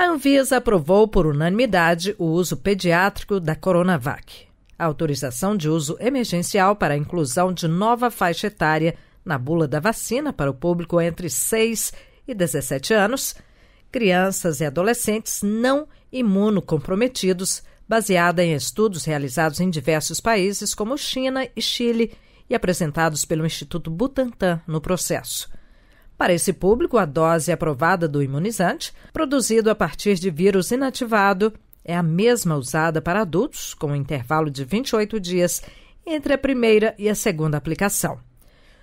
A Anvisa aprovou por unanimidade o uso pediátrico da Coronavac. A autorização de uso emergencial para a inclusão de nova faixa etária na bula da vacina para o público entre 6 e 17 anos, crianças e adolescentes não imunocomprometidos, baseada em estudos realizados em diversos países como China e Chile e apresentados pelo Instituto Butantan no processo. Para esse público, a dose aprovada do imunizante, produzido a partir de vírus inativado, é a mesma usada para adultos, com um intervalo de 28 dias entre a primeira e a segunda aplicação.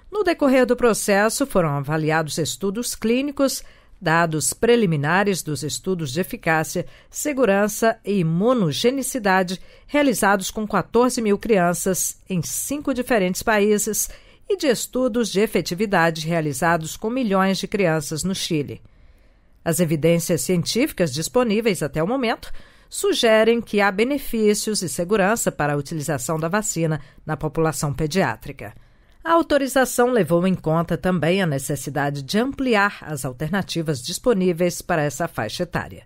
No decorrer do processo, foram avaliados estudos clínicos, dados preliminares dos estudos de eficácia, segurança e imunogenicidade realizados com 14 mil crianças em cinco diferentes países e de estudos de efetividade realizados com milhões de crianças no Chile. As evidências científicas disponíveis até o momento sugerem que há benefícios e segurança para a utilização da vacina na população pediátrica. A autorização levou em conta também a necessidade de ampliar as alternativas disponíveis para essa faixa etária.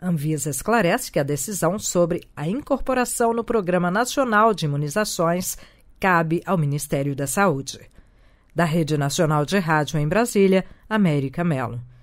Anvisa esclarece que a decisão sobre a incorporação no Programa Nacional de Imunizações cabe ao Ministério da Saúde. Da Rede Nacional de Rádio em Brasília, América Mello.